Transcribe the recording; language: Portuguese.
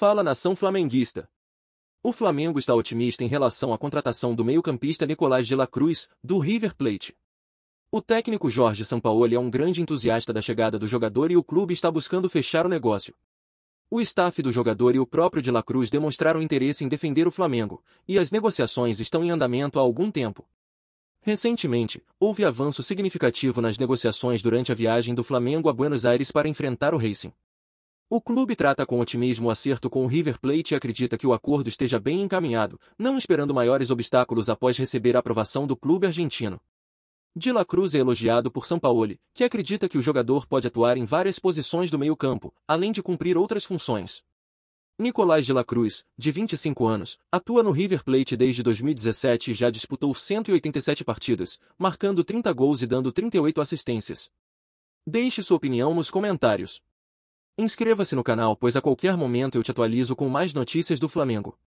Fala nação flamenguista. O Flamengo está otimista em relação à contratação do meio-campista Nicolás de la Cruz, do River Plate. O técnico Jorge Sampaoli é um grande entusiasta da chegada do jogador e o clube está buscando fechar o negócio. O staff do jogador e o próprio de la Cruz demonstraram interesse em defender o Flamengo, e as negociações estão em andamento há algum tempo. Recentemente, houve avanço significativo nas negociações durante a viagem do Flamengo a Buenos Aires para enfrentar o Racing. O clube trata com otimismo o acerto com o River Plate e acredita que o acordo esteja bem encaminhado, não esperando maiores obstáculos após receber a aprovação do clube argentino. De La Cruz é elogiado por São Paulo, que acredita que o jogador pode atuar em várias posições do meio-campo, além de cumprir outras funções. Nicolás de La Cruz, de 25 anos, atua no River Plate desde 2017 e já disputou 187 partidas, marcando 30 gols e dando 38 assistências. Deixe sua opinião nos comentários. Inscreva-se no canal pois a qualquer momento eu te atualizo com mais notícias do Flamengo.